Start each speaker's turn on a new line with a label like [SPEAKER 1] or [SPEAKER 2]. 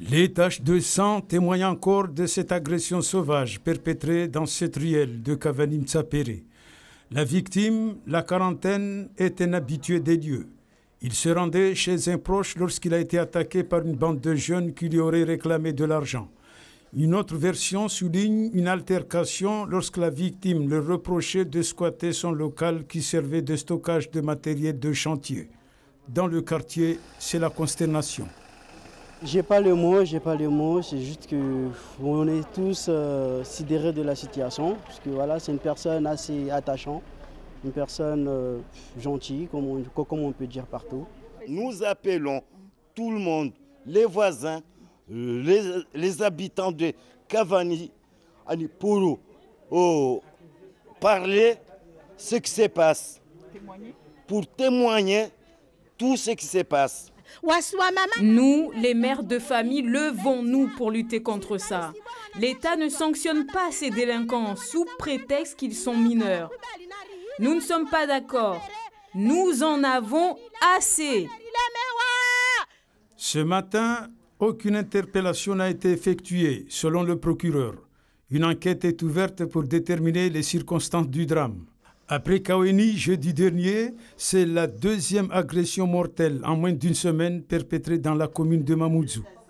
[SPEAKER 1] Les taches de sang témoignent encore de cette agression sauvage perpétrée dans cette ruelle de Kavanim La victime, la quarantaine, est un habitué des lieux. Il se rendait chez un proche lorsqu'il a été attaqué par une bande de jeunes qui lui auraient réclamé de l'argent. Une autre version souligne une altercation lorsque la victime le reprochait de squatter son local qui servait de stockage de matériel de chantier. Dans le quartier, c'est la consternation. J'ai pas le
[SPEAKER 2] mot, j'ai pas le mot, c'est juste que on est tous euh, sidérés de la situation, parce que voilà, c'est une personne assez attachante, une personne euh, gentille, comme
[SPEAKER 3] on, peut dire partout. Nous appelons tout le monde, les voisins, les, habitants de Cavani, pour oh, parler ce qui se passe, pour témoigner tout ce qui se passe.
[SPEAKER 4] Nous, les mères de famille, levons-nous pour lutter contre ça. L'État ne sanctionne pas ces délinquants sous prétexte qu'ils sont mineurs. Nous ne sommes pas d'accord. Nous en avons assez.
[SPEAKER 1] Ce matin, aucune interpellation n'a été effectuée, selon le procureur. Une enquête est ouverte pour déterminer les circonstances du drame. Après Kaweni, jeudi dernier, c'est la deuxième agression mortelle en moins d'une semaine perpétrée dans la commune de Mamoudzou.